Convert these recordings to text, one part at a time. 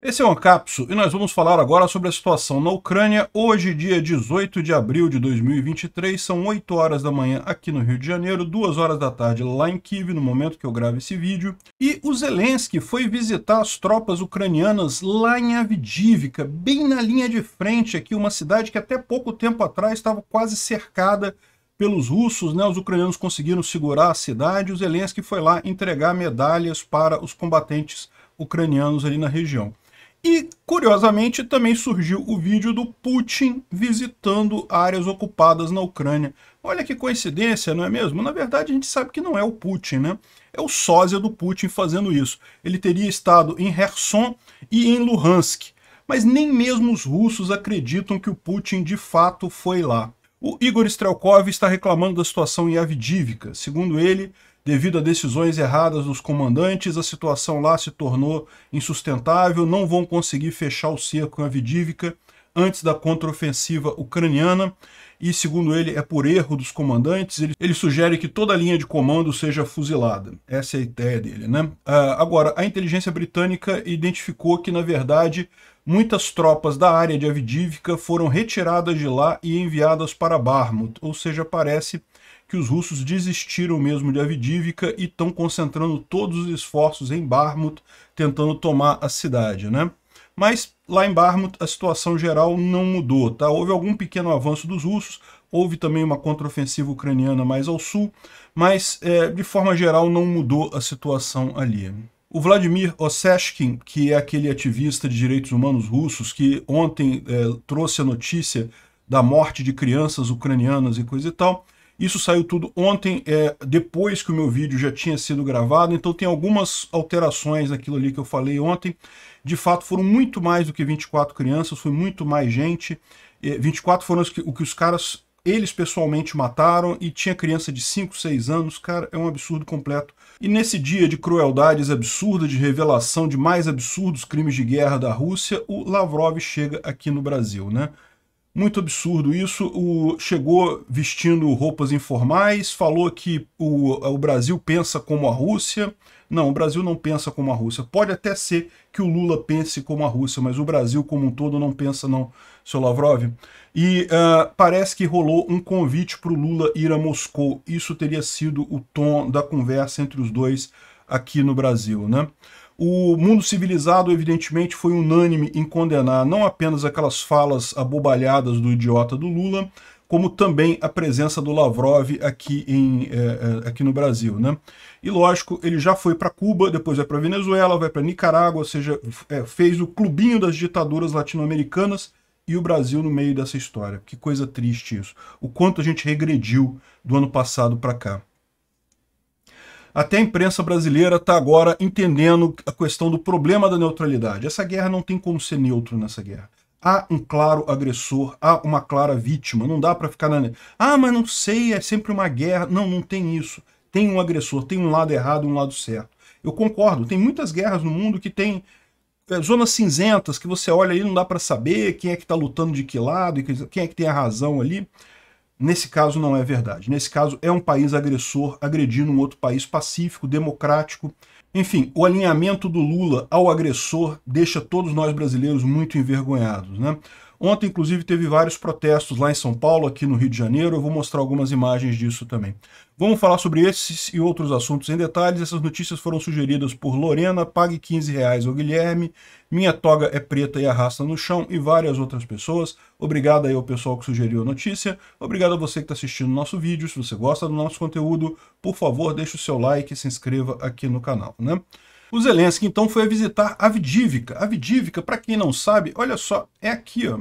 Esse é o Ancapsu e nós vamos falar agora sobre a situação na Ucrânia. Hoje, dia 18 de abril de 2023, são 8 horas da manhã aqui no Rio de Janeiro, 2 horas da tarde lá em Kiev, no momento que eu gravo esse vídeo. E o Zelensky foi visitar as tropas ucranianas lá em Avidivka, bem na linha de frente aqui, uma cidade que até pouco tempo atrás estava quase cercada pelos russos, né? Os ucranianos conseguiram segurar a cidade, o Zelensky foi lá entregar medalhas para os combatentes ucranianos ali na região. E, curiosamente, também surgiu o vídeo do Putin visitando áreas ocupadas na Ucrânia. Olha que coincidência, não é mesmo? Na verdade, a gente sabe que não é o Putin, né? É o sósia do Putin fazendo isso. Ele teria estado em Kherson e em Luhansk. Mas nem mesmo os russos acreditam que o Putin de fato foi lá. O Igor Strelkov está reclamando da situação em Avdivka. Segundo ele, Devido a decisões erradas dos comandantes, a situação lá se tornou insustentável, não vão conseguir fechar o cerco em Avdíivka antes da contraofensiva ucraniana e, segundo ele, é por erro dos comandantes. Ele, ele, sugere que toda a linha de comando seja fuzilada. Essa é a ideia dele, né? Uh, agora, a inteligência britânica identificou que, na verdade, muitas tropas da área de Avdivka foram retiradas de lá e enviadas para Barmut, ou seja, parece que os russos desistiram mesmo de Avdivka e estão concentrando todos os esforços em Barmut, tentando tomar a cidade, né? Mas lá em Barmut a situação geral não mudou, tá? Houve algum pequeno avanço dos russos, houve também uma contraofensiva ucraniana mais ao sul, mas é, de forma geral não mudou a situação ali. O Vladimir Osseshkin, que é aquele ativista de direitos humanos russos que ontem é, trouxe a notícia da morte de crianças ucranianas e coisa e tal, isso saiu tudo ontem, é, depois que o meu vídeo já tinha sido gravado, então tem algumas alterações naquilo ali que eu falei ontem. De fato, foram muito mais do que 24 crianças, foi muito mais gente. É, 24 foram os que, o que os caras, eles pessoalmente mataram, e tinha criança de 5, 6 anos, cara, é um absurdo completo. E nesse dia de crueldades absurdas, de revelação de mais absurdos crimes de guerra da Rússia, o Lavrov chega aqui no Brasil, né? Muito absurdo isso. O, chegou vestindo roupas informais, falou que o, o Brasil pensa como a Rússia. Não, o Brasil não pensa como a Rússia. Pode até ser que o Lula pense como a Rússia, mas o Brasil como um todo não pensa não, seu Lavrov. E uh, parece que rolou um convite para o Lula ir a Moscou. Isso teria sido o tom da conversa entre os dois aqui no Brasil, né? O mundo civilizado, evidentemente, foi unânime em condenar não apenas aquelas falas abobalhadas do idiota do Lula, como também a presença do Lavrov aqui, em, eh, eh, aqui no Brasil. Né? E lógico, ele já foi para Cuba, depois vai para Venezuela, vai para Nicarágua, ou seja, é, fez o clubinho das ditaduras latino-americanas e o Brasil no meio dessa história. Que coisa triste isso. O quanto a gente regrediu do ano passado para cá. Até a imprensa brasileira está agora entendendo a questão do problema da neutralidade. Essa guerra não tem como ser neutro nessa guerra. Há um claro agressor, há uma clara vítima. Não dá para ficar na. Ah, mas não sei, é sempre uma guerra. Não, não tem isso. Tem um agressor, tem um lado errado e um lado certo. Eu concordo, tem muitas guerras no mundo que tem é, zonas cinzentas que você olha ali não dá para saber quem é que está lutando de que lado, e quem é que tem a razão ali. Nesse caso não é verdade. Nesse caso é um país agressor agredindo um outro país pacífico, democrático. Enfim, o alinhamento do Lula ao agressor deixa todos nós brasileiros muito envergonhados, né? Ontem, inclusive, teve vários protestos lá em São Paulo, aqui no Rio de Janeiro. Eu vou mostrar algumas imagens disso também. Vamos falar sobre esses e outros assuntos em detalhes. Essas notícias foram sugeridas por Lorena, Pague 15 reais ao Guilherme, Minha Toga é Preta e Arrasta no Chão e várias outras pessoas. Obrigado aí ao pessoal que sugeriu a notícia. Obrigado a você que está assistindo o nosso vídeo. Se você gosta do nosso conteúdo, por favor, deixe o seu like e se inscreva aqui no canal, né? O Zelensky, então, foi visitar a A Vidívica, para quem não sabe, olha só, é aqui, ó,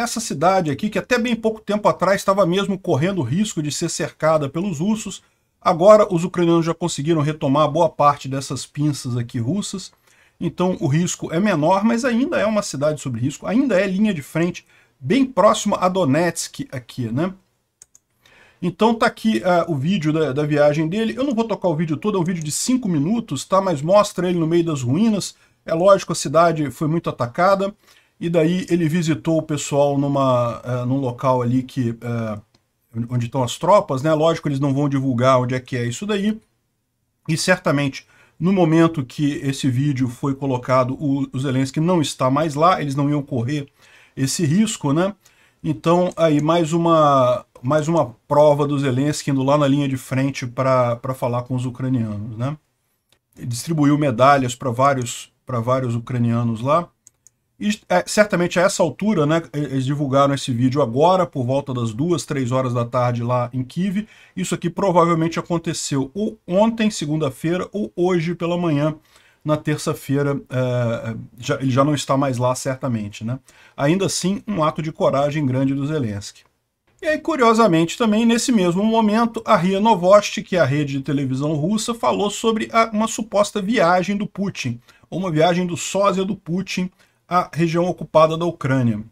essa cidade aqui, que até bem pouco tempo atrás estava mesmo correndo risco de ser cercada pelos russos, agora os ucranianos já conseguiram retomar boa parte dessas pinças aqui russas, então o risco é menor, mas ainda é uma cidade sob risco, ainda é linha de frente, bem próxima a Donetsk aqui, né? Então tá aqui uh, o vídeo da, da, viagem dele. Eu não vou tocar o vídeo todo, é um vídeo de 5 minutos, tá? Mas mostra ele no meio das ruínas. É lógico, a cidade foi muito atacada. E daí ele visitou o pessoal numa, uh, num local ali que uh, onde estão as tropas, né? Lógico, eles não vão divulgar onde é que é isso daí. E certamente, no momento que esse vídeo foi colocado, o, o Zelensky não está mais lá, eles não iam correr esse risco, né? Então, aí mais uma, mais uma prova do Zelensky indo lá na linha de frente para falar com os ucranianos, né? Ele distribuiu medalhas para vários, vários ucranianos lá é, certamente a essa altura, né, eles divulgaram esse vídeo agora, por volta das duas, três horas da tarde lá em Kiev. Isso aqui provavelmente aconteceu ou ontem, segunda-feira, ou hoje pela manhã, na terça-feira. É, é já, ele já não está mais lá, certamente. Né? Ainda assim, um ato de coragem grande do Zelensky. E aí, curiosamente, também nesse mesmo momento, a RIA Novosti, que é a rede de televisão russa, falou sobre a, uma suposta viagem do Putin, ou uma viagem do sósia do Putin a região ocupada da Ucrânia.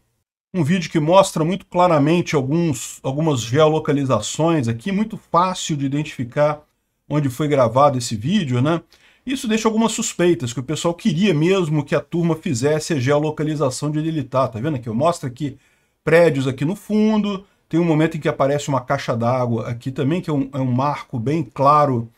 Um vídeo que mostra muito claramente alguns, algumas geolocalizações aqui, muito fácil de identificar onde foi gravado esse vídeo, né? Isso deixa algumas suspeitas, que o pessoal queria mesmo que a turma fizesse a geolocalização de onde ele está. Tá vendo aqui? Eu mostro aqui prédios aqui no fundo, tem um momento em que aparece uma caixa d'água aqui também, que é um, é um marco bem claro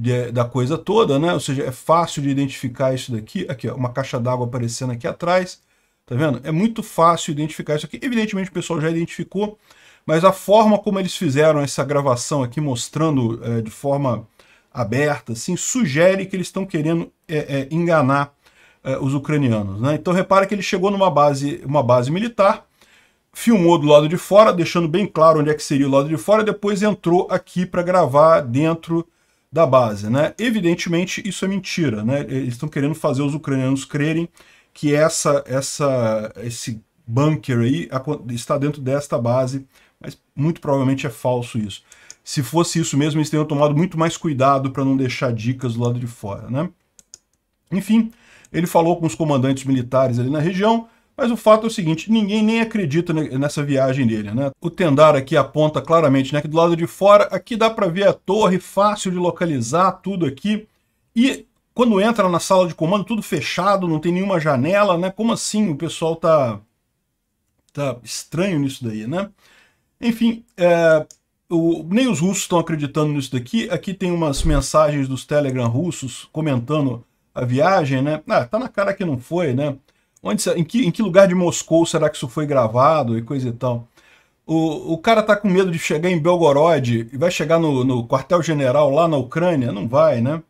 de, é da coisa toda, né? Ou seja, é fácil de identificar isso daqui. Aqui, ó, uma caixa d'água aparecendo aqui atrás. Tá vendo? É muito fácil identificar isso aqui. Evidentemente o pessoal já identificou, mas a forma como eles fizeram essa gravação aqui, mostrando é, de forma aberta, assim, sugere que eles estão querendo é, é, enganar é, os ucranianos. Né? Então repara que ele chegou numa base, uma base militar, filmou do lado de fora, deixando bem claro onde é que seria o lado de fora, depois entrou aqui para gravar dentro da base, né? Evidentemente isso é mentira, né? Eles estão querendo fazer os ucranianos crerem que essa, essa, esse bunker aí está dentro desta base, mas muito provavelmente é falso isso. Se fosse isso mesmo, eles teriam tomado muito mais cuidado para não deixar dicas do lado de fora, né? Enfim, ele falou com os comandantes militares ali na região, mas o fato é o seguinte, ninguém nem acredita nessa viagem dele, né? O tendar aqui aponta claramente, né, que do lado de fora, aqui dá para ver a torre, fácil de localizar tudo aqui. E quando entra na sala de comando, tudo fechado, não tem nenhuma janela, né? Como assim? O pessoal tá tá estranho nisso daí, né? Enfim, é, o, nem os russos estão acreditando nisso daqui. Aqui tem umas mensagens dos Telegram russos comentando a viagem, né? Ah, tá na cara que não foi, né? Onde, em, que, em que lugar de Moscou será que isso foi gravado e coisa e tal. O, o cara tá com medo de chegar em Belgorod e vai chegar no, no quartel-general lá na Ucrânia? Não vai, né?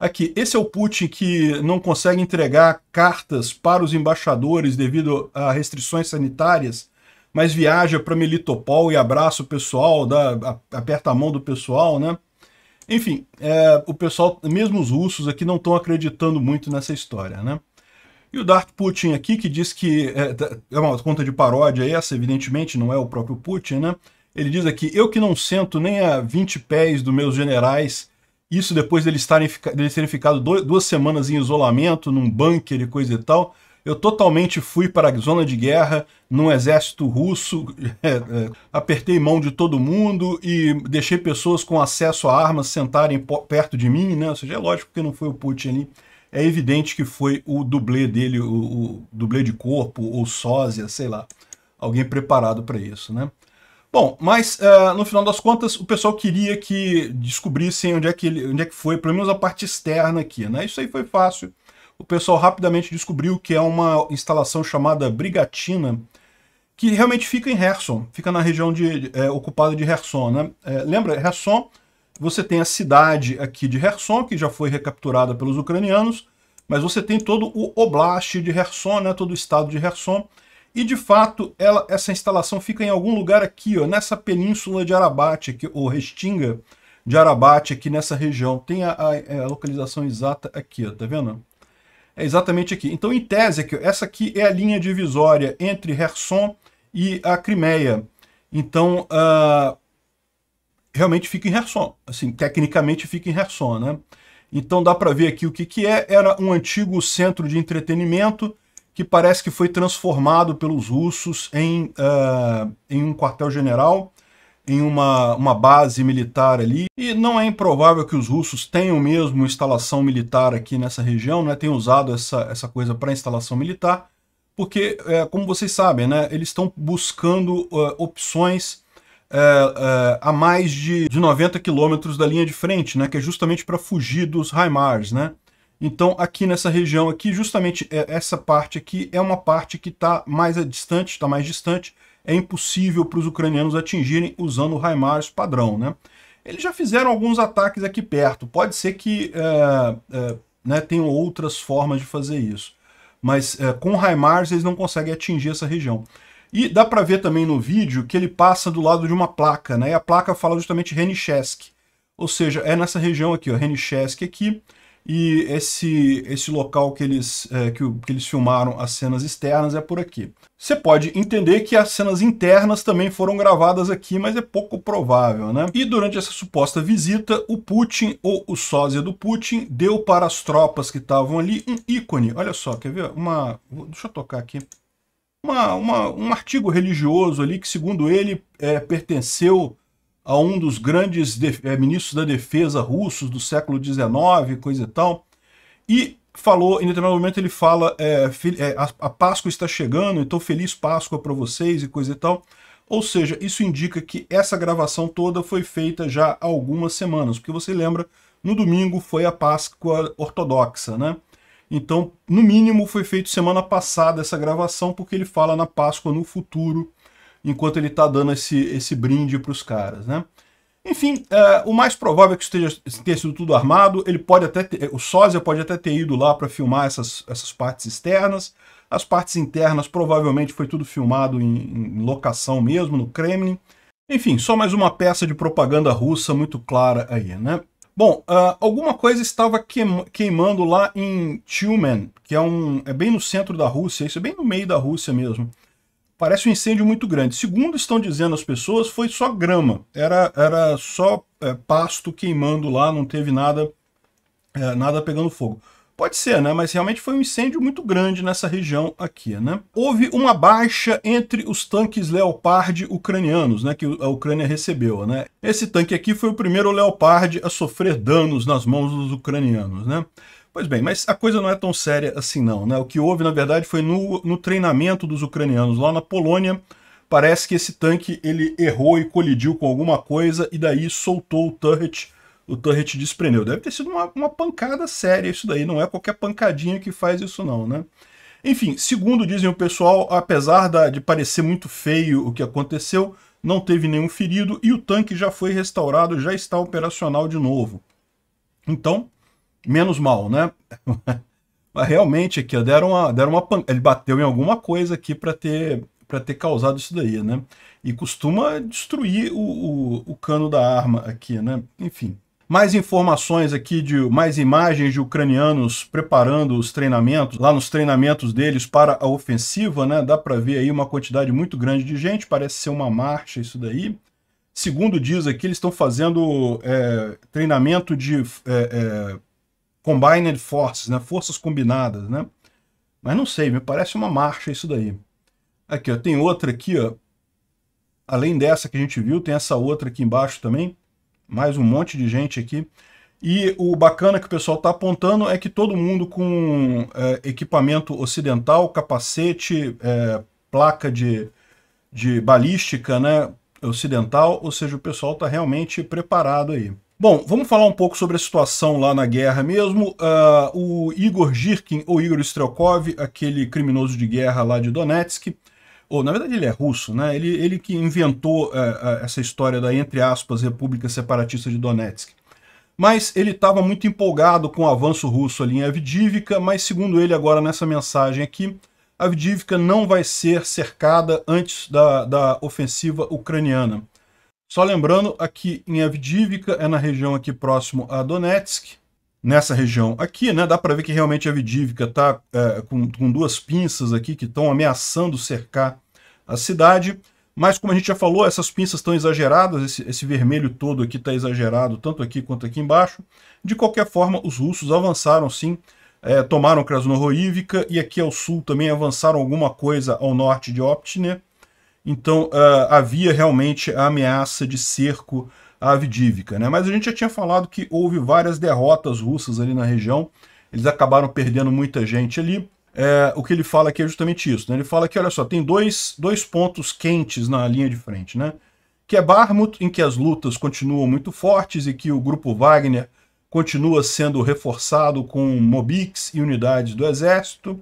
Aqui, esse é o Putin que não consegue entregar cartas para os embaixadores devido a restrições sanitárias, mas viaja para Melitopol e abraça o pessoal, dá, aperta a mão do pessoal, né? Enfim, é, o pessoal, mesmo os russos aqui, não estão acreditando muito nessa história, né? E o Dark Putin aqui, que diz que é, tá, é uma conta de paródia essa, evidentemente, não é o próprio Putin, né? Ele diz aqui, eu que não sento nem a 20 pés dos meus generais, isso depois deles, estarem, deles terem ficado duas semanas em isolamento, num bunker e coisa e tal, eu totalmente fui para a zona de guerra, num exército russo, é, é, apertei mão de todo mundo e deixei pessoas com acesso a armas sentarem perto de mim, né? Ou seja, é lógico que não foi o Putin ali é evidente que foi o dublê dele, o, o dublê de corpo, ou sósia, sei lá, alguém preparado para isso, né? Bom, mas uh, no final das contas, o pessoal queria que descobrissem onde é que, ele, onde é que foi, pelo menos a parte externa aqui, né? Isso aí foi fácil. O pessoal rapidamente descobriu que é uma instalação chamada Brigatina, que realmente fica em Herson, fica na região de, é, ocupada de Herson, né? É, lembra, Herson você tem a cidade aqui de Herson que já foi recapturada pelos ucranianos, mas você tem todo o oblast de Herson, né, todo o estado de Herson. e de fato ela, essa instalação fica em algum lugar aqui, ó, nessa península de Arabate, aqui, ou Restinga de Arabate, aqui nessa região. Tem a, a, é a localização exata aqui, ó, tá vendo? É exatamente aqui. Então, em tese, aqui, essa aqui é a linha divisória entre Herson e a Crimeia. Então, uh, realmente fica em Ré Assim, tecnicamente fica em Ré né? Então dá para ver aqui o que, que é. Era um antigo centro de entretenimento que parece que foi transformado pelos russos em, uh, em um quartel-general, em uma, uma base militar ali. E não é improvável que os russos tenham mesmo instalação militar aqui nessa região, né? tenham usado essa, essa coisa para instalação militar, porque, é, como vocês sabem, né? eles estão buscando uh, opções é, é, a mais de, de 90 quilômetros da linha de frente, né, que é justamente para fugir dos HIMARS, né? Então, aqui nessa região aqui, justamente é, essa parte aqui é uma parte que está mais distante, está mais distante, é impossível para os ucranianos atingirem usando o HIMARS padrão, né? Eles já fizeram alguns ataques aqui perto, pode ser que é, é, né, tenham outras formas de fazer isso, mas é, com o HIMARS eles não conseguem atingir essa região. E dá para ver também no vídeo que ele passa do lado de uma placa, né? E a placa fala justamente Renichesk. Ou seja, é nessa região aqui, ó, Renichesk aqui, e esse, esse local que eles, é, que, que, eles filmaram as cenas externas é por aqui. Você pode entender que as cenas internas também foram gravadas aqui, mas é pouco provável, né? E durante essa suposta visita, o Putin, ou o sósia do Putin, deu para as tropas que estavam ali um ícone. Olha só, quer ver? Uma... Deixa eu tocar aqui uma, uma, um artigo religioso ali que, segundo ele, é, pertenceu a um dos grandes é, ministros da defesa russos do século XIX, coisa e tal, e falou, em determinado momento ele fala, é, é, a, a Páscoa está chegando, então feliz Páscoa para vocês e coisa e tal. Ou seja, isso indica que essa gravação toda foi feita já há algumas semanas, porque você lembra, no domingo foi a Páscoa ortodoxa, né? Então, no mínimo, foi feito semana passada essa gravação, porque ele fala na Páscoa no futuro, enquanto ele está dando esse, esse brinde para os caras, né? Enfim, é, o mais provável é que esteja tenha sido tudo armado. Ele pode até ter, o sósia pode até ter ido lá para filmar essas, essas partes externas. As partes internas provavelmente foi tudo filmado em, em locação mesmo, no Kremlin. Enfim, só mais uma peça de propaganda russa muito clara aí, né? Bom, uh, alguma coisa estava queimando lá em Tiumen, que é, um, é bem no centro da Rússia, isso é bem no meio da Rússia mesmo. Parece um incêndio muito grande. Segundo estão dizendo as pessoas, foi só grama. Era, era só é, pasto queimando lá, não teve nada, é, nada pegando fogo. Pode ser, né? Mas realmente foi um incêndio muito grande nessa região aqui, né? Houve uma baixa entre os tanques Leopard ucranianos, né? Que a Ucrânia recebeu, né? Esse tanque aqui foi o primeiro Leopard a sofrer danos nas mãos dos ucranianos, né? Pois bem, mas a coisa não é tão séria assim não, né? O que houve, na verdade, foi no, no treinamento dos ucranianos lá na Polônia. Parece que esse tanque ele errou e colidiu com alguma coisa e daí soltou o turret o turret desprendeu. Deve ter sido uma, uma pancada séria isso daí, não é qualquer pancadinha que faz isso não, né? Enfim, segundo dizem o pessoal, apesar da, de parecer muito feio o que aconteceu, não teve nenhum ferido e o tanque já foi restaurado, já está operacional de novo. Então, menos mal, né? Mas realmente aqui, deram uma, deram uma pan... ele bateu em alguma coisa aqui para ter para ter causado isso daí, né? E costuma destruir o, o, o cano da arma aqui, né? Enfim. Mais informações aqui de mais imagens de ucranianos preparando os treinamentos, lá nos treinamentos deles para a ofensiva, né? Dá para ver aí uma quantidade muito grande de gente, parece ser uma marcha isso daí. Segundo diz aqui, eles estão fazendo é, treinamento de é, é, combined forces, né? Forças combinadas, né? Mas não sei, me parece uma marcha isso daí. Aqui, ó, tem outra aqui, ó. Além dessa que a gente viu, tem essa outra aqui embaixo também mais um monte de gente aqui. E o bacana que o pessoal está apontando é que todo mundo com é, equipamento ocidental, capacete, é, placa de, de balística né, ocidental, ou seja, o pessoal está realmente preparado aí. Bom, vamos falar um pouco sobre a situação lá na guerra mesmo. Uh, o Igor Girkin, ou Igor Strelkov, aquele criminoso de guerra lá de Donetsk, ou na verdade ele é russo, né? Ele, ele que inventou é, é essa história da, entre aspas, República Separatista de Donetsk. Mas ele estava muito empolgado com o avanço russo ali em Avdivka, mas segundo ele agora nessa mensagem aqui, Avdivka não vai ser cercada antes da, da ofensiva ucraniana. Só lembrando, aqui em Avdivka, é na região aqui próximo a Donetsk, nessa região aqui, né? Dá para ver que realmente a Vidívica está é, com, com, duas pinças aqui que estão ameaçando cercar a cidade. Mas como a gente já falou, essas pinças estão exageradas, esse, esse vermelho todo aqui está exagerado, tanto aqui quanto aqui embaixo. De qualquer forma, os russos avançaram sim, é, tomaram Krasnohorivka e aqui ao sul também avançaram alguma coisa ao norte de Optne Então uh, havia realmente a ameaça de cerco Avdívica, né? Mas a gente já tinha falado que houve várias derrotas russas ali na região, eles acabaram perdendo muita gente ali. É, o que ele fala aqui é justamente isso, né? Ele fala que, olha só, tem dois, dois pontos quentes na linha de frente, né? Que é Barmut, em que as lutas continuam muito fortes e que o grupo Wagner continua sendo reforçado com mobics e unidades do exército,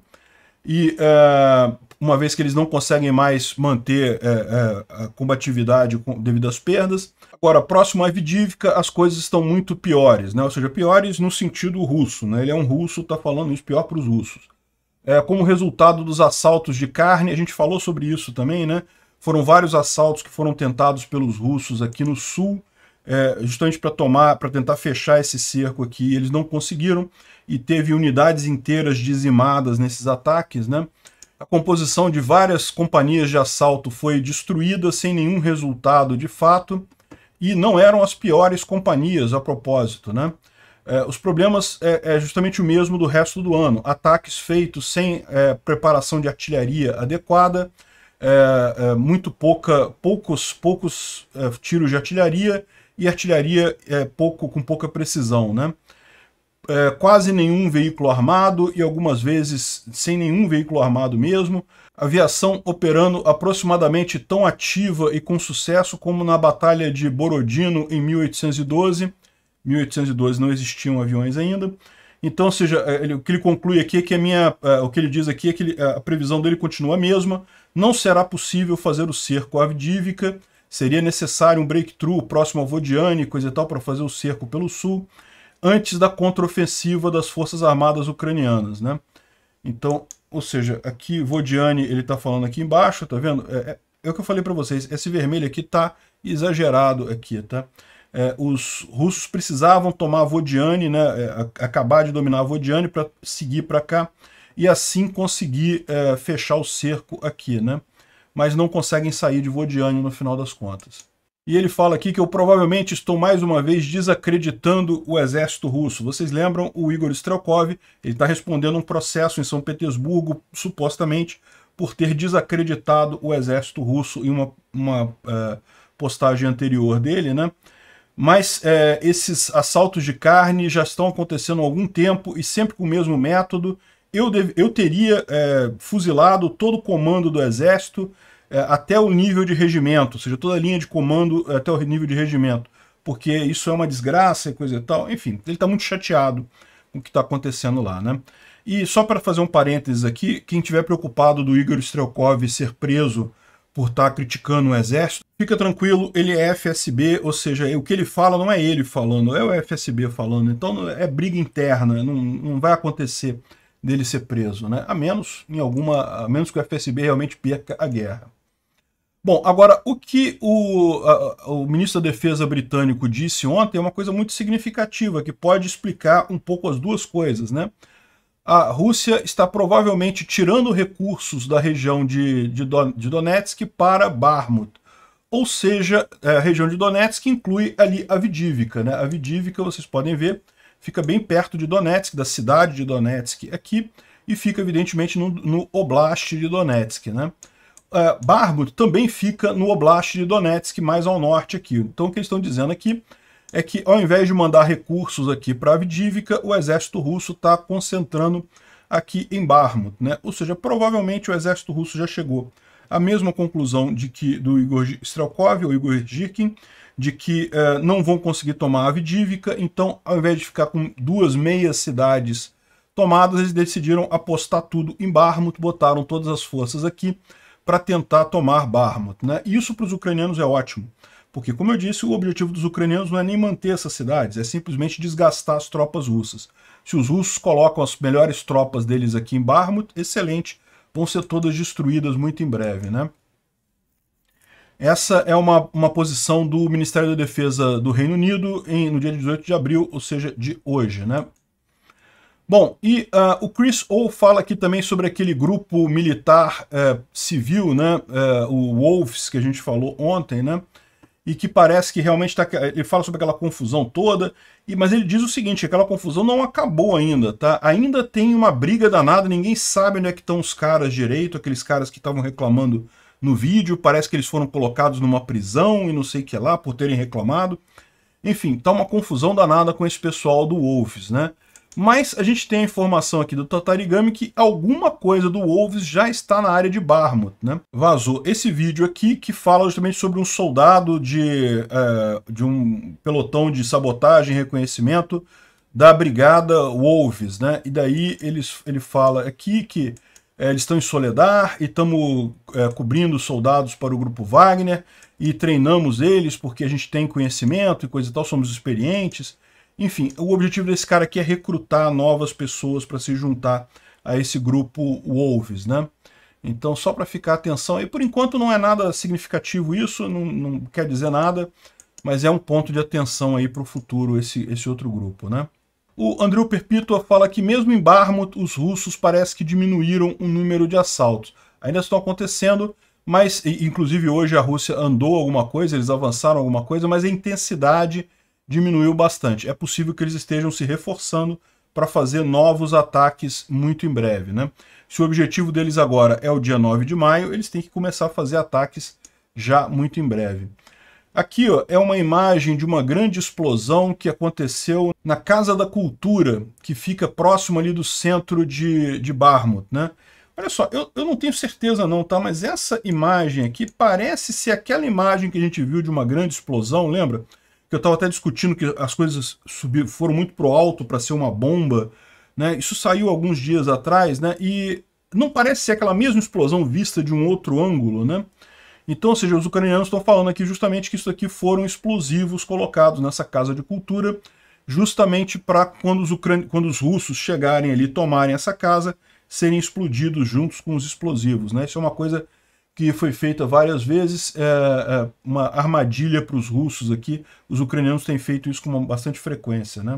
e é, uma vez que eles não conseguem mais manter é, é, a combatividade devido às perdas, Agora, próximo à Avdivka, as coisas estão muito piores, né? ou seja, piores no sentido russo. Né? Ele é um russo, está falando isso pior para os russos. É, como resultado dos assaltos de carne, a gente falou sobre isso também, né? Foram vários assaltos que foram tentados pelos russos aqui no sul, é, justamente para tomar, para tentar fechar esse cerco aqui. Eles não conseguiram e teve unidades inteiras dizimadas nesses ataques, né? A composição de várias companhias de assalto foi destruída sem nenhum resultado de fato e não eram as piores companhias a propósito, né? É, os problemas é, é, justamente o mesmo do resto do ano. Ataques feitos sem é, preparação de artilharia adequada, é, é, muito pouca, poucos, poucos é, tiros de artilharia e artilharia pouco, com pouca precisão. Né? quase nenhum veículo armado e algumas vezes sem nenhum veículo armado mesmo aviação operando aproximadamente tão ativa e com sucesso como na Batalha de Borodino em 1812. 1812 não existiam aviões ainda. Então, seja, é, ele, o que ele conclui aqui é que a minha, uh, o que ele diz aqui é que ele, é, a previsão dele continua a mesma. Não será possível fazer o cerco avdívica. Seria necessário um breakthrough próximo ao Vodiane, coisa e tal, para fazer o cerco pelo sul, antes da contraofensiva das forças armadas ucranianas, né? Então, ou seja, aqui Vodiane ele está falando aqui embaixo, tá vendo? É, é, é o que eu falei para vocês, esse vermelho aqui tá exagerado aqui, tá? É, os russos precisavam tomar Vodiane, né, é, acabar de dominar Vodiane para seguir para cá e assim conseguir é, fechar o cerco aqui, né? Mas não conseguem sair de Vodiane no final das contas. E ele fala aqui que eu provavelmente estou mais uma vez desacreditando o exército russo. Vocês lembram o Igor Strelkov? Ele está respondendo um processo em São Petersburgo, supostamente, por ter desacreditado o exército russo em uma, uma uh, postagem anterior dele, né? Mas eh, esses assaltos de carne já estão acontecendo há algum tempo e sempre com o mesmo método. Eu, eu teria é, fuzilado todo o comando do exército, é, até o nível de regimento, ou seja, toda a linha de comando é, até o nível de regimento, porque isso é uma desgraça e coisa e tal. Enfim, ele está muito chateado com o que está acontecendo lá, né? E só para fazer um parênteses aqui, quem tiver preocupado do Igor Strelkov ser preso por estar tá criticando o exército, fica tranquilo, ele é FSB, ou seja, o que ele fala não é ele falando, é o FSB falando. Então é briga interna, não, não vai acontecer dele ser preso, né? A menos em alguma, a menos que o FSB realmente perca a guerra. Bom, agora, o que o, a, o ministro da Defesa britânico disse ontem é uma coisa muito significativa, que pode explicar um pouco as duas coisas, né? A Rússia está provavelmente tirando recursos da região de, de, de Donetsk para Barmut. Ou seja, é, a região de Donetsk inclui ali a Vidívica, né? A Vidívica, vocês podem ver, fica bem perto de Donetsk, da cidade de Donetsk aqui, e fica, evidentemente, no, no Oblast de Donetsk, né? É, Barmut também fica no Oblast de Donetsk, mais ao norte aqui. Então o que eles estão dizendo aqui é que ao invés de mandar recursos aqui para Avdivka, o exército russo está concentrando aqui em Barmut, né? Ou seja, provavelmente o exército russo já chegou à mesma conclusão de que do Igor Strelkov ou Igor Girkin, de que é, não vão conseguir tomar Avdivka, então ao invés de ficar com duas meias cidades tomadas, eles decidiram apostar tudo em Barmut, botaram todas as forças aqui, para tentar tomar Barmut. Né? Isso para os ucranianos é ótimo, porque, como eu disse, o objetivo dos ucranianos não é nem manter essas cidades, é simplesmente desgastar as tropas russas. Se os russos colocam as melhores tropas deles aqui em Barmut, excelente, vão ser todas destruídas muito em breve. Né? Essa é uma, uma posição do Ministério da Defesa do Reino Unido em, no dia 18 de abril, ou seja, de hoje. Né? Bom, e uh, o Chris O fala aqui também sobre aquele grupo militar uh, civil, né, uh, o Wolves, que a gente falou ontem, né, e que parece que realmente está... Ele fala sobre aquela confusão toda, e, mas ele diz o seguinte, aquela confusão não acabou ainda, tá? Ainda tem uma briga danada, ninguém sabe onde é que estão os caras direito, aqueles caras que estavam reclamando no vídeo, parece que eles foram colocados numa prisão e não sei o que lá, por terem reclamado. Enfim, tá uma confusão danada com esse pessoal do Wolves, né? Mas a gente tem a informação aqui do Tatarigami que alguma coisa do Wolves já está na área de Barmut, né? Vazou esse vídeo aqui que fala justamente sobre um soldado de, uh, de um pelotão de sabotagem e reconhecimento da brigada Wolves, né? E daí eles, ele fala aqui que é, eles estão em Soledar e estamos é, cobrindo soldados para o grupo Wagner e treinamos eles porque a gente tem conhecimento e coisa e tal, somos experientes. Enfim, o objetivo desse cara aqui é recrutar novas pessoas para se juntar a esse grupo Wolves, né? Então, só para ficar atenção, e por enquanto não é nada significativo isso, não, não quer dizer nada, mas é um ponto de atenção aí para o futuro esse, esse outro grupo, né? O Andrew Perpito fala que mesmo em Barmut, os russos parece que diminuíram o número de assaltos. Ainda estão acontecendo, mas inclusive hoje a Rússia andou alguma coisa, eles avançaram alguma coisa, mas a intensidade diminuiu bastante. É possível que eles estejam se reforçando para fazer novos ataques muito em breve. Né? Se o objetivo deles agora é o dia 9 de maio, eles têm que começar a fazer ataques já muito em breve. Aqui ó, é uma imagem de uma grande explosão que aconteceu na Casa da Cultura, que fica próximo ali do centro de, de Barmouth. Né? Olha só, eu, eu não tenho certeza não, tá? mas essa imagem aqui parece ser aquela imagem que a gente viu de uma grande explosão, lembra? que eu estava até discutindo que as coisas subiram, foram muito pro alto para ser uma bomba, né? Isso saiu alguns dias atrás, né? E não parece ser aquela mesma explosão vista de um outro ângulo, né? Então, ou seja, os ucranianos estão falando aqui justamente que isso aqui foram explosivos colocados nessa casa de cultura, justamente para quando, os ucran... quando os russos chegarem ali, tomarem essa casa, serem explodidos juntos com os explosivos, né? Isso é uma coisa que foi feita várias vezes, é, é, uma armadilha para os russos aqui. Os ucranianos têm feito isso com bastante frequência, né?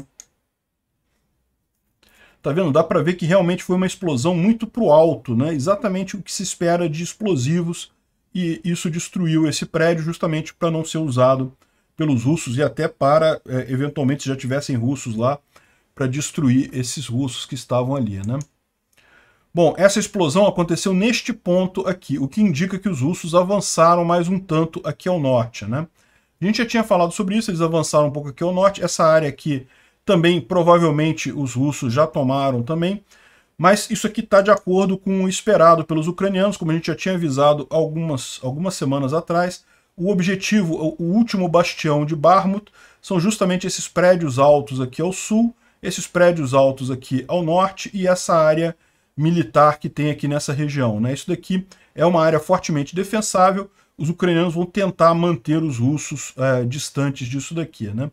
Tá vendo? Dá para ver que realmente foi uma explosão muito para o alto, né? Exatamente o que se espera de explosivos e isso destruiu esse prédio justamente para não ser usado pelos russos e até para, é, eventualmente, se já tivessem russos lá, para destruir esses russos que estavam ali, né? Bom, essa explosão aconteceu neste ponto aqui, o que indica que os russos avançaram mais um tanto aqui ao norte, né? A gente já tinha falado sobre isso, eles avançaram um pouco aqui ao norte, essa área aqui também provavelmente os russos já tomaram também, mas isso aqui está de acordo com o esperado pelos ucranianos, como a gente já tinha avisado algumas, algumas semanas atrás, o objetivo, o último bastião de Barmut, são justamente esses prédios altos aqui ao sul, esses prédios altos aqui ao norte e essa área militar que tem aqui nessa região. Né? Isso daqui é uma área fortemente defensável, os ucranianos vão tentar manter os russos é, distantes disso daqui. Né?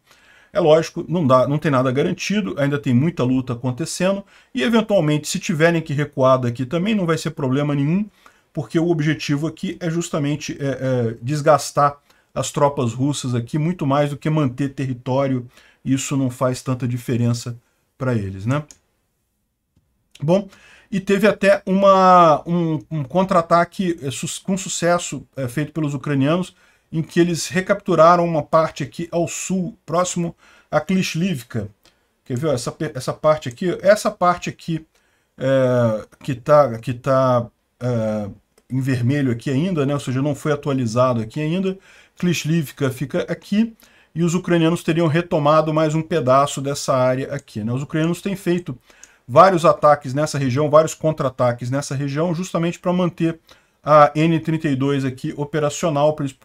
É lógico, não, dá, não tem nada garantido, ainda tem muita luta acontecendo, e eventualmente, se tiverem que recuar daqui também, não vai ser problema nenhum, porque o objetivo aqui é justamente é, é, desgastar as tropas russas aqui, muito mais do que manter território, isso não faz tanta diferença para eles. Né? Bom, e teve até uma, um, um contra-ataque eh, com sucesso é, feito pelos ucranianos, em que eles recapturaram uma parte aqui ao sul, próximo a Klishlivka Quer ver essa, essa parte aqui? Essa parte aqui é, que está que tá, é, em vermelho aqui ainda, né? ou seja, não foi atualizado aqui ainda. Klishlivka fica aqui e os ucranianos teriam retomado mais um pedaço dessa área aqui. Né? Os ucranianos têm feito vários ataques nessa região, vários contra-ataques nessa região, justamente para manter a N32 aqui operacional, para eles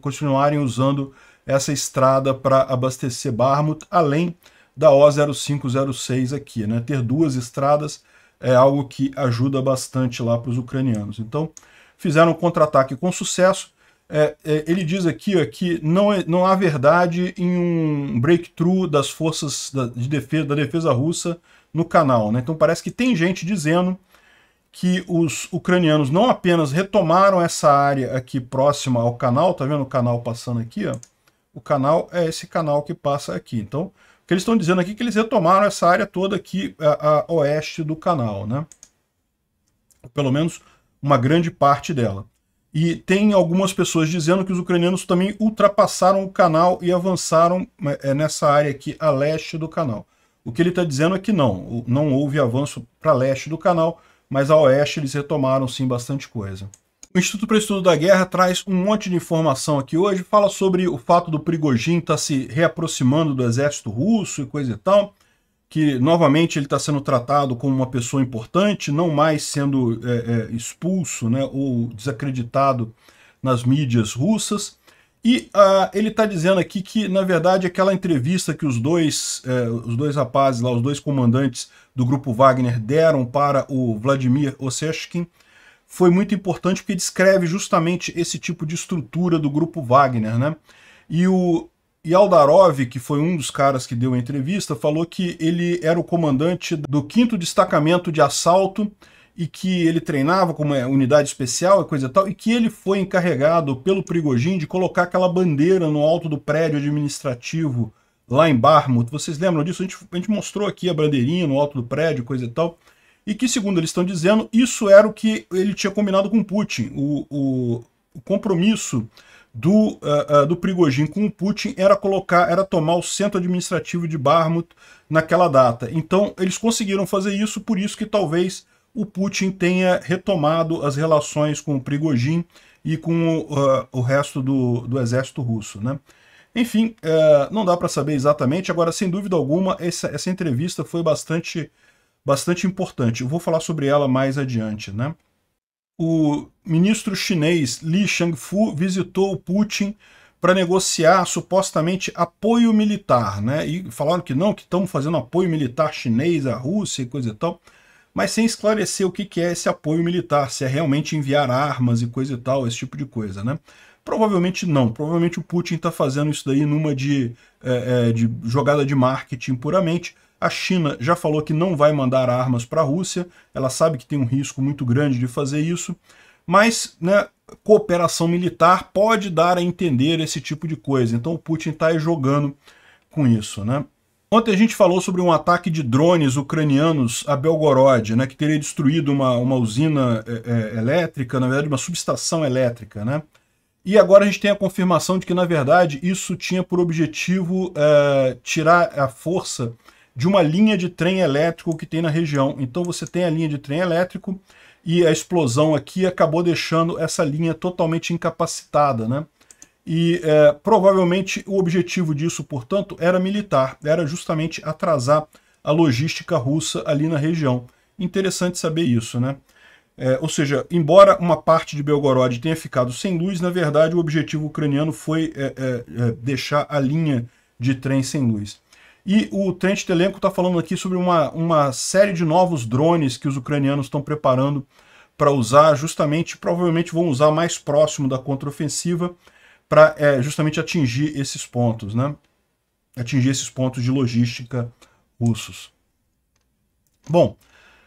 continuarem usando essa estrada para abastecer Barmut, além da O0506 aqui. Né? Ter duas estradas é algo que ajuda bastante lá para os ucranianos. Então, fizeram um contra-ataque com sucesso. É, é, ele diz aqui ó, que não, é, não há verdade em um breakthrough das forças da, de defesa, da defesa russa no canal. Né? Então parece que tem gente dizendo que os ucranianos não apenas retomaram essa área aqui próxima ao canal, tá vendo o canal passando aqui? Ó? O canal é esse canal que passa aqui. Então, o que eles estão dizendo aqui é que eles retomaram essa área toda aqui a, a oeste do canal, né? Pelo menos uma grande parte dela. E tem algumas pessoas dizendo que os ucranianos também ultrapassaram o canal e avançaram é, nessa área aqui a leste do canal. O que ele está dizendo é que não, não houve avanço para leste do canal, mas a oeste eles retomaram sim bastante coisa. O Instituto para o Estudo da Guerra traz um monte de informação aqui hoje, fala sobre o fato do Prigojin estar tá se reaproximando do exército russo e coisa e tal, que novamente ele está sendo tratado como uma pessoa importante, não mais sendo é, é, expulso né, ou desacreditado nas mídias russas. E uh, ele está dizendo aqui que, na verdade, aquela entrevista que os dois, eh, os dois rapazes lá, os dois comandantes do grupo Wagner deram para o Vladimir Osechkin foi muito importante porque descreve justamente esse tipo de estrutura do grupo Wagner, né? E o Yaldarov, que foi um dos caras que deu a entrevista, falou que ele era o comandante do 5 Destacamento de Assalto e que ele treinava como uma unidade especial e coisa e tal, e que ele foi encarregado pelo Prigogine de colocar aquela bandeira no alto do prédio administrativo lá em Barmut Vocês lembram disso? A gente, a gente mostrou aqui a bandeirinha no alto do prédio, coisa e tal. E que, segundo eles estão dizendo, isso era o que ele tinha combinado com Putin. O, o, o compromisso do, uh, uh, do Prigogine com o Putin era colocar, era tomar o centro administrativo de Barmut naquela data. Então, eles conseguiram fazer isso, por isso que talvez o Putin tenha retomado as relações com o Prigojin e com uh, o resto do, do exército russo. Né? Enfim, uh, não dá para saber exatamente. Agora, sem dúvida alguma, essa, essa entrevista foi bastante, bastante importante. Eu vou falar sobre ela mais adiante. Né? O ministro chinês Li Shangfu visitou o Putin para negociar supostamente apoio militar, né? E falaram que não, que estamos fazendo apoio militar chinês à Rússia e coisa e tal mas sem esclarecer o que, é esse apoio militar, se é realmente enviar armas e coisa e tal, esse tipo de coisa, né? Provavelmente não. Provavelmente o Putin está fazendo isso daí numa de, é, é, de, jogada de marketing puramente. A China já falou que não vai mandar armas para a Rússia, ela sabe que tem um risco muito grande de fazer isso, mas né, cooperação militar pode dar a entender esse tipo de coisa. Então o Putin está jogando com isso. Né? Ontem a gente falou sobre um ataque de drones ucranianos a Belgorod, né, que teria destruído uma, uma usina é, é, elétrica, na verdade uma subestação elétrica, né? E agora a gente tem a confirmação de que, na verdade, isso tinha por objetivo é, tirar a força de uma linha de trem elétrico que tem na região. Então você tem a linha de trem elétrico e a explosão aqui acabou deixando essa linha totalmente incapacitada, né? E é, provavelmente o objetivo disso, portanto, era militar, era justamente atrasar a logística russa ali na região. Interessante saber isso, né? É, ou seja, embora uma parte de Belgorod tenha ficado sem luz, na verdade o objetivo ucraniano foi é, é, é deixar a linha de trem sem luz. E o Trent Telenko está falando aqui sobre uma, uma série de novos drones que os ucranianos estão preparando para usar, justamente, provavelmente vão usar mais próximo da contraofensiva, para é, justamente atingir esses pontos, né? atingir esses pontos de logística russos. Bom,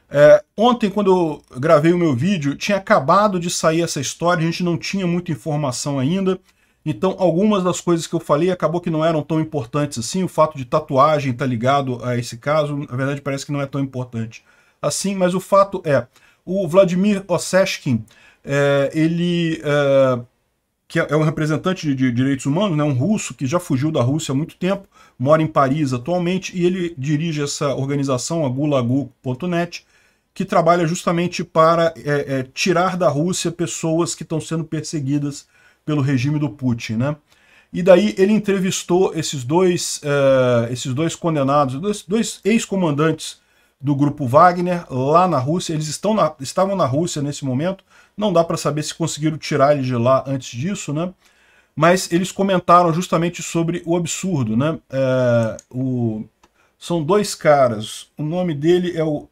é, ontem quando eu gravei o meu vídeo, tinha acabado de sair essa história, a gente não tinha muita informação ainda, então algumas das coisas que eu falei acabou que não eram tão importantes assim, o fato de tatuagem estar tá ligado a esse caso, na verdade parece que não é tão importante assim, mas o fato é, o Vladimir Osechkin, é, ele é, que é, é um representante de direitos humanos, né, um russo que já fugiu da Rússia há muito tempo, mora em Paris atualmente, e ele dirige essa organização, a gulagu.net, que trabalha justamente para é, é, tirar da Rússia pessoas que estão sendo perseguidas pelo regime do Putin. Né? E daí ele entrevistou esses dois, é, esses dois condenados, dois, dois ex-comandantes do grupo Wagner lá na Rússia. Eles estão na, estavam na Rússia nesse momento. Não dá para saber se conseguiram tirar eles de lá antes disso, né? Mas eles comentaram justamente sobre o absurdo, né? É, o, são dois caras. O nome dele é o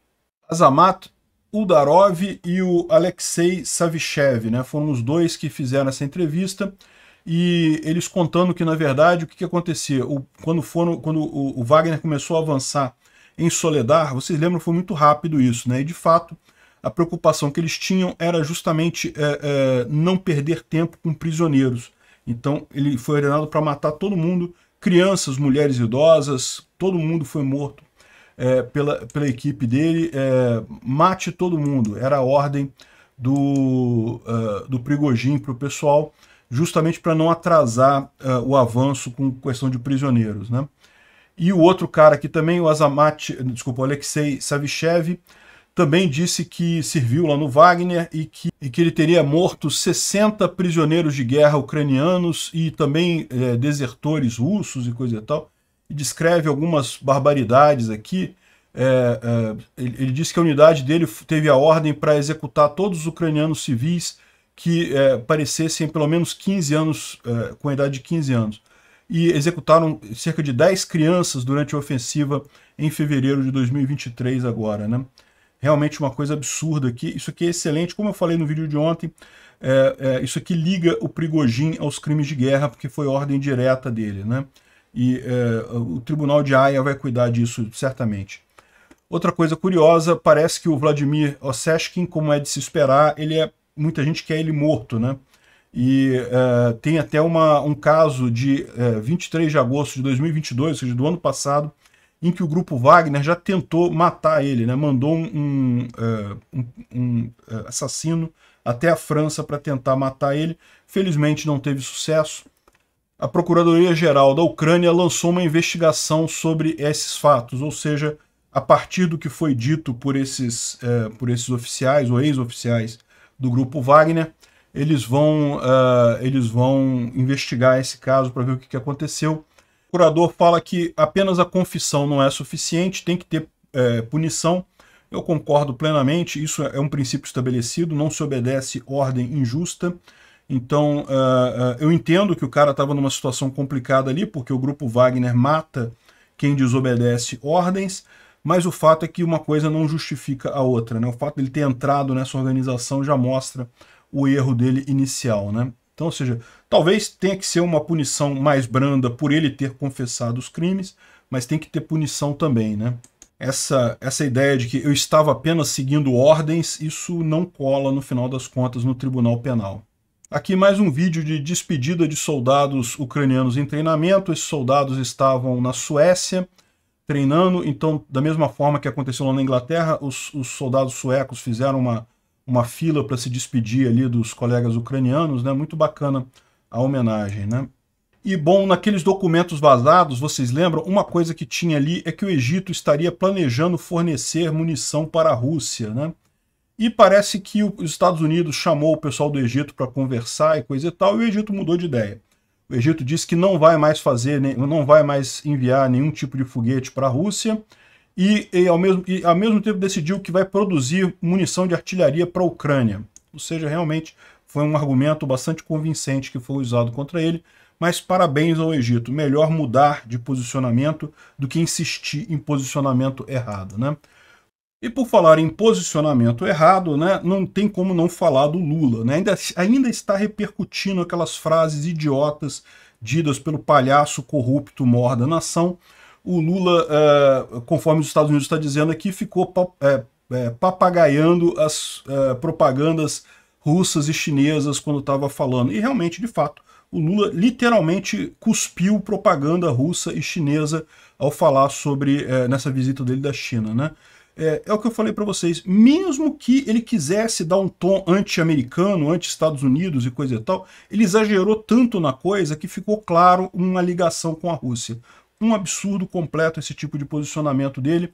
Azamat Udarov e o Alexei Savichev, né? Foram os dois que fizeram essa entrevista e eles contando que, na verdade, o que, que acontecia? O, quando, foram, quando o, o Wagner começou a avançar em Soledar, vocês lembram, foi muito rápido isso, né? E de fato, a preocupação que eles tinham era justamente é, é, não perder tempo com prisioneiros. Então ele foi ordenado para matar todo mundo, crianças, mulheres idosas, todo mundo foi morto é, pela, pela equipe dele. É, mate todo mundo, era a ordem do, uh, do Prigogim para o pessoal, justamente para não atrasar uh, o avanço com questão de prisioneiros. Né? E o outro cara aqui também, o Azamat, desculpa, o Alexei Savichev, também disse que serviu lá no Wagner e que, e que ele teria morto 60 prisioneiros de guerra ucranianos e também é, desertores russos e coisa e tal. E descreve algumas barbaridades aqui. É, é, ele, ele disse que a unidade dele teve a ordem para executar todos os ucranianos civis que parecessem pelo menos 15 anos, com a idade de 15 anos e executaram cerca de 10 crianças durante a ofensiva em fevereiro de 2023 agora, né? Realmente uma coisa absurda aqui. Isso aqui é excelente, como eu falei no vídeo de ontem, é, é, isso aqui liga o Prigojin aos crimes de guerra, porque foi ordem direta dele, né? E é, o Tribunal de Haia vai cuidar disso, certamente. Outra coisa curiosa, parece que o Vladimir Osseskin, como é de se esperar, ele é muita gente quer ele morto, né? E uh, tem até uma, um caso de uh, é, 23 de agosto de 2022, ou seja, do ano passado, em que o grupo Wagner já tentou matar ele, né? mandou um, um, é, um, um assassino até a França para tentar matar ele. Felizmente não teve sucesso. A Procuradoria-Geral da Ucrânia lançou uma investigação sobre esses fatos, ou seja, a partir do que foi dito por esses, uh, por esses oficiais ou ex-oficiais do grupo Wagner, eles vão, uh, eles vão investigar esse caso para ver o que, que, aconteceu. O curador fala que apenas a confissão não é suficiente, tem que ter é, punição. Eu concordo plenamente, isso é um princípio estabelecido, não se obedece ordem injusta. Então, uh, uh, eu entendo que o cara estava numa situação complicada ali, porque o grupo Wagner mata quem desobedece ordens, mas o fato é que uma coisa não justifica a outra. Né? O fato dele ter entrado nessa organização já mostra o erro dele inicial, né? Então, ou seja, talvez tenha que ser uma punição mais branda por ele ter confessado os crimes, mas tem que ter punição também, né? Essa, essa ideia de que eu estava apenas seguindo ordens, isso não cola no final das contas no Tribunal Penal. Aqui mais um vídeo de despedida de soldados ucranianos em treinamento. Esses soldados estavam na Suécia treinando, então, da mesma forma que aconteceu lá na Inglaterra, os, os soldados suecos fizeram uma, uma fila para se despedir ali dos colegas ucranianos, né? Muito bacana a homenagem, né? E bom, naqueles documentos vazados, vocês lembram? Uma coisa que tinha ali é que o Egito estaria planejando fornecer munição para a Rússia, né? E parece que os Estados Unidos chamou o pessoal do Egito para conversar e coisa e tal, e o Egito mudou de ideia. O Egito disse que não vai mais fazer, não vai mais enviar nenhum tipo de foguete para a Rússia, e, e, ao mesmo, e ao mesmo tempo decidiu que vai produzir munição de artilharia para a Ucrânia. Ou seja, realmente foi um argumento bastante convincente que foi usado contra ele, mas parabéns ao Egito. Melhor mudar de posicionamento do que insistir em posicionamento errado, né? E por falar em posicionamento errado, né, não tem como não falar do Lula. Né? Ainda, ainda está repercutindo aquelas frases idiotas ditas pelo palhaço corrupto morda nação, o Lula, uh, conforme os Estados Unidos está dizendo aqui, ficou é, é, papagaiando as uh, propagandas russas e chinesas quando estava falando. E realmente, de fato, o Lula literalmente cuspiu propaganda russa e chinesa ao falar sobre nessa visita dele da China, né? É, é o que eu falei para vocês, mesmo que ele quisesse dar um tom anti-americano, anti-Estados Unidos e coisa e tal, ele exagerou tanto na coisa que ficou claro uma ligação com a Rússia um absurdo completo esse tipo de posicionamento dele.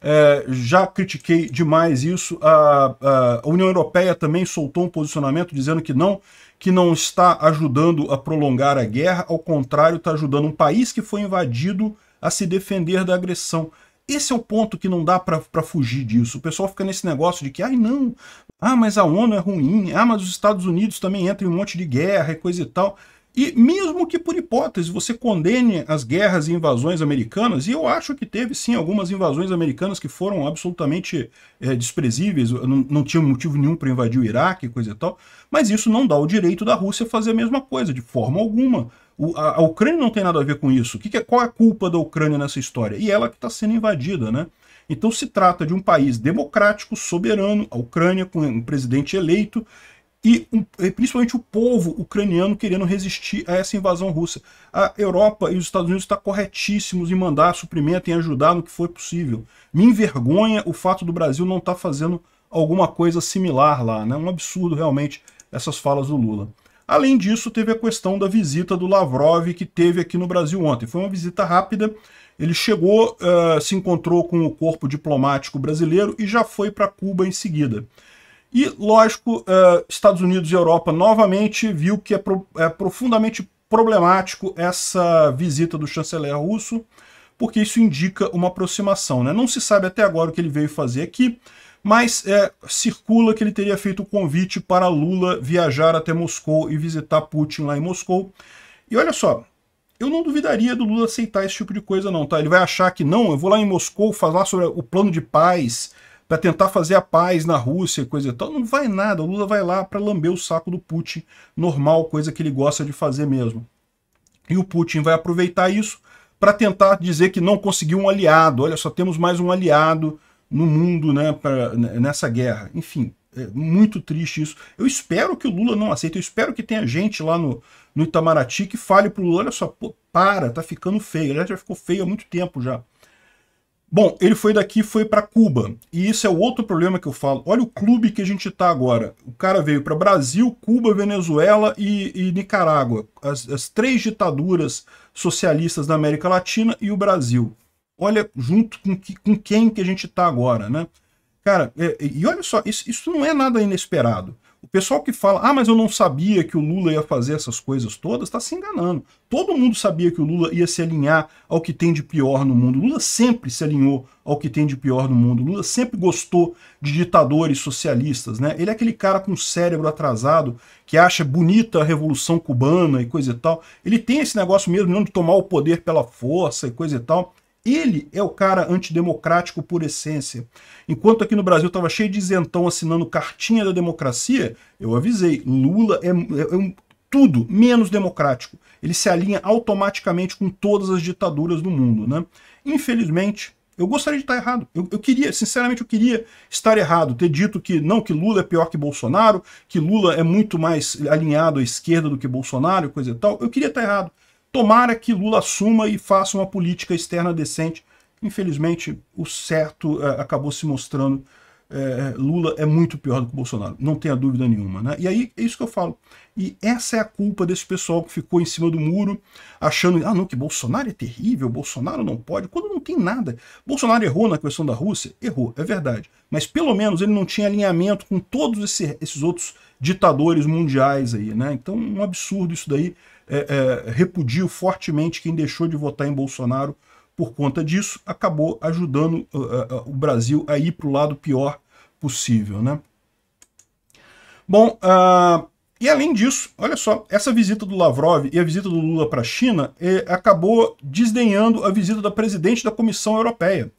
É, já critiquei demais isso. A, a, União Europeia também soltou um posicionamento dizendo que não, que não está ajudando a prolongar a guerra, ao contrário, está ajudando um país que foi invadido a se defender da agressão. Esse é o ponto que não dá para fugir disso. O pessoal fica nesse negócio de que, ai não, ah, mas a ONU é ruim, ah, mas os Estados Unidos também entram em um monte de guerra e coisa e tal. E mesmo que por hipótese você condene as guerras e invasões americanas, e eu acho que teve sim algumas invasões americanas que foram absolutamente é, desprezíveis, não, não tinha motivo nenhum para invadir o Iraque, coisa e tal, mas isso não dá o direito da Rússia fazer a mesma coisa, de forma alguma. O, a, a, Ucrânia não tem nada a ver com isso. Que que é, qual é a culpa da Ucrânia nessa história? E ela que está sendo invadida, né? Então se trata de um país democrático, soberano, a Ucrânia, com um presidente eleito, e, um, principalmente o povo ucraniano querendo resistir a essa invasão russa. A Europa e os Estados Unidos estão tá corretíssimos em mandar suprimento, em ajudar no que for possível. Me envergonha o fato do Brasil não estar tá fazendo alguma coisa similar lá. Né? Um absurdo realmente essas falas do Lula. Além disso, teve a questão da visita do Lavrov que teve aqui no Brasil ontem. Foi uma visita rápida, ele chegou, uh, se encontrou com o corpo diplomático brasileiro e já foi para Cuba em seguida. E, lógico, uh, Estados Unidos e Europa novamente viu que é, pro, é profundamente problemático essa visita do chanceler russo, porque isso indica uma aproximação. Né? Não se sabe até agora o que ele veio fazer aqui, mas é, circula que ele teria feito o convite para Lula viajar até Moscou e visitar Putin lá em Moscou. E olha só, eu não duvidaria do Lula aceitar esse tipo de coisa não, tá? Ele vai achar que não, eu vou lá em Moscou falar sobre o plano de paz, para tentar fazer a paz na Rússia e coisa e tal. Não vai nada, o Lula vai lá para lamber o saco do Putin, normal, coisa que ele gosta de fazer mesmo. E o Putin vai aproveitar isso para tentar dizer que não conseguiu um aliado. Olha, só temos mais um aliado no mundo né, pra, né, nessa guerra. Enfim, é muito triste isso. Eu espero que o Lula não aceite, eu espero que tenha gente lá no, no Itamaraty que fale o Lula, olha só, pô, para, tá ficando feio. Ele já ficou feio há muito tempo já. Bom, ele foi daqui foi para Cuba. E isso é o outro problema que eu falo. Olha o clube que a gente está agora. O cara veio para Brasil, Cuba, Venezuela e, e Nicarágua. As, as, três ditaduras socialistas da América Latina e o Brasil. Olha junto com, que, com quem que a gente está agora, né? Cara, é, e olha só, isso, isso não é nada inesperado pessoal que fala, ah, mas eu não sabia que o Lula ia fazer essas coisas todas, está se enganando. Todo mundo sabia que o Lula ia se alinhar ao que tem de pior no mundo. O Lula sempre se alinhou ao que tem de pior no mundo. O Lula sempre gostou de ditadores socialistas, né? Ele é aquele cara com cérebro atrasado que acha bonita a Revolução Cubana e coisa e tal. Ele tem esse negócio mesmo de tomar o poder pela força e coisa e tal. Ele é o cara antidemocrático por essência. Enquanto aqui no Brasil estava cheio de isentão assinando cartinha da democracia, eu avisei, Lula é, é, é um, tudo menos democrático. Ele se alinha automaticamente com todas as ditaduras do mundo. Né? Infelizmente, eu gostaria de estar errado. Eu, eu, queria, sinceramente, eu queria estar errado, ter dito que não, que Lula é pior que Bolsonaro, que Lula é muito mais alinhado à esquerda do que Bolsonaro, coisa e tal. Eu queria estar errado. Tomara que Lula assuma e faça uma política externa decente. Infelizmente, o certo é, acabou se mostrando. É, Lula é muito pior do que Bolsonaro, não tenha dúvida nenhuma. Né? E aí é isso que eu falo. E essa é a culpa desse pessoal que ficou em cima do muro, achando, ah, não, que Bolsonaro é terrível, Bolsonaro não pode, quando não tem nada. Bolsonaro errou na questão da Rússia? Errou, é verdade. Mas pelo menos ele não tinha alinhamento com todos esse, esses outros ditadores mundiais aí, né? Então, um absurdo isso daí. É, é, repudio fortemente quem deixou de votar em Bolsonaro por conta disso, acabou ajudando uh, uh, uh o Brasil a ir para o lado pior possível. Né? Bom, uh, e além disso, olha só, essa visita do Lavrov e a visita do Lula para a China eh, acabou desdenhando a visita da presidente da Comissão Europeia.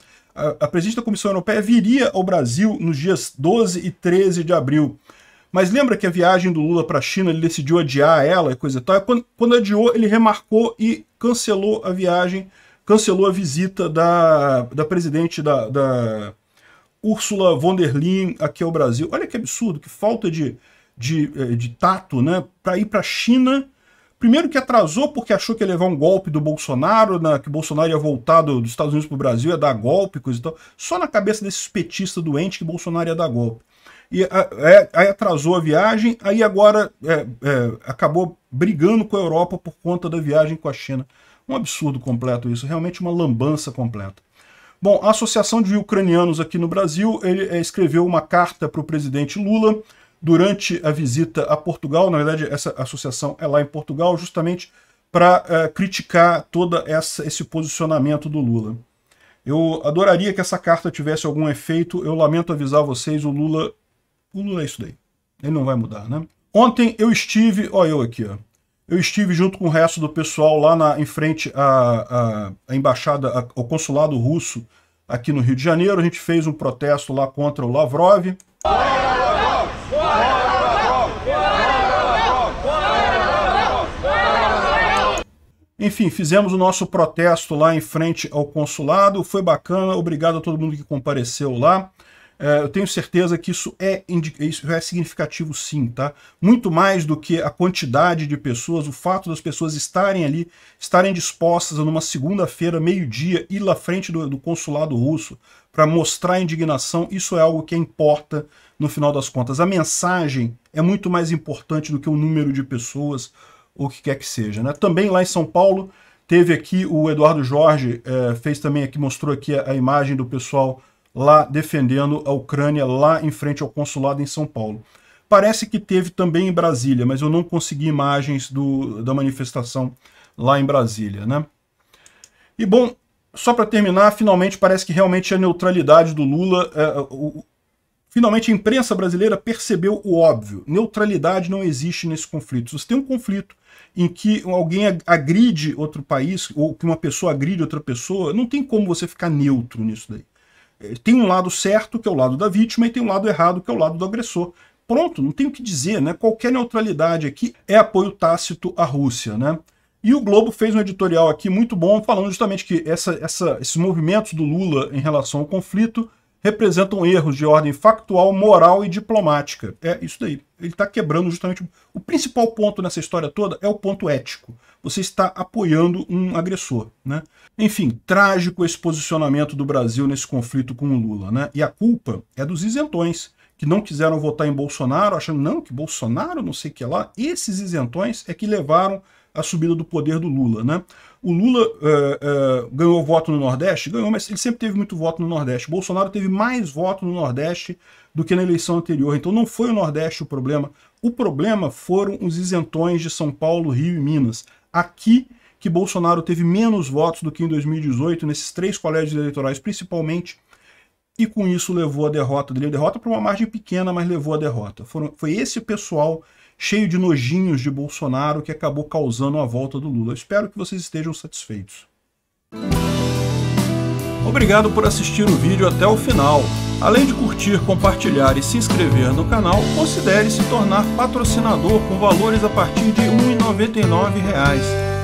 a presidente da Comissão Europeia viria ao Brasil nos dias 12 e 13 de abril mas lembra que a viagem do Lula para a China, ele decidiu adiar ela e coisa e tal. quando, quando adiou, ele remarcou e cancelou a viagem, cancelou a visita da, da presidente da, da Ursula von der Leyen aqui ao Brasil. Olha que absurdo, que falta de, de, eh, de tato, né? Para ir para a China. Primeiro que atrasou porque achou que ia levar um golpe do Bolsonaro, na, que Bolsonaro ia voltar do, dos Estados Unidos para o Brasil, ia dar golpe, coisa e tal. Só na cabeça desses petistas doentes que Bolsonaro ia dar golpe e é, aí atrasou a viagem, aí agora é, é, acabou brigando com a Europa por conta da viagem com a China. Um absurdo completo isso, realmente uma lambança completa. Bom, a Associação de Ucranianos aqui no Brasil ele, é, escreveu uma carta para o presidente Lula durante a visita a Portugal. Na verdade, essa associação é lá em Portugal, justamente para é, criticar todo esse posicionamento do Lula. Eu adoraria que essa carta tivesse algum efeito. Eu lamento avisar vocês, o Lula o Lula é isso daí. Ele não vai mudar, né? Ontem eu estive, olha eu aqui, ó. Eu estive junto com o resto do pessoal lá na, em frente à, à, à embaixada, ao consulado russo aqui no Rio de Janeiro. A gente fez um protesto lá contra o Lavrov. Enfim, fizemos o nosso protesto lá em frente ao consulado. Foi bacana, obrigado a todo mundo que compareceu lá. É, eu tenho certeza que isso é, isso é significativo sim, tá? Muito mais do que a quantidade de pessoas, o fato das pessoas estarem ali, estarem dispostas numa segunda-feira, meio-dia, ir lá frente do, do consulado russo para mostrar indignação, isso é algo que é importa no final das contas. A mensagem é muito mais importante do que o número de pessoas ou o que quer que seja, né? Também lá em São Paulo, teve aqui o Eduardo Jorge, eh, fez também aqui, mostrou aqui a, a imagem do pessoal lá defendendo a Ucrânia, lá em frente ao consulado em São Paulo. Parece que teve também em Brasília, mas eu não consegui imagens do, da manifestação lá em Brasília. Né? E bom, só para terminar, finalmente parece que realmente a neutralidade do Lula... É, é o, Finalmente, a imprensa brasileira percebeu o óbvio. Neutralidade não existe nesse conflito. Se você tem um conflito em que alguém agride outro país, ou que uma pessoa agride outra pessoa, não tem como você ficar neutro nisso daí. É, tem um lado certo, que é o lado da vítima, e tem um lado errado, que é o lado do agressor. Pronto, não tem o que dizer, né? Qualquer neutralidade aqui é apoio tácito à Rússia, né? E o Globo fez um editorial aqui muito bom, falando justamente que essa, essa, esses movimentos do Lula em relação ao conflito representam erros de ordem factual, moral e diplomática. É isso daí. Ele está quebrando justamente. O principal ponto nessa história toda é o ponto ético. Você está apoiando um agressor. Né? Enfim, trágico esse posicionamento do Brasil nesse conflito com o Lula. Né? E a culpa é dos isentões que não quiseram votar em Bolsonaro, achando não que Bolsonaro não sei o que lá, esses isentões é que levaram a subida do poder do Lula. Né? O Lula é, é, ganhou voto no Nordeste? Ganhou, mas ele sempre teve muito voto no Nordeste. Bolsonaro teve mais voto no Nordeste do que na eleição anterior. Então não foi o Nordeste o problema. O problema foram os isentões de São Paulo, Rio e Minas. Aqui que Bolsonaro teve menos votos do que em 2018, nesses três colégios eleitorais principalmente, e com isso levou a derrota dele. A derrota para uma margem pequena, mas levou a derrota. Foram, foi esse pessoal cheio de nojinhos de Bolsonaro que acabou causando a volta do Lula. espero que vocês estejam satisfeitos. Obrigado por assistir o vídeo até o final. Além de curtir, compartilhar e se inscrever no canal, considere se tornar patrocinador com valores a partir de R$ 1,99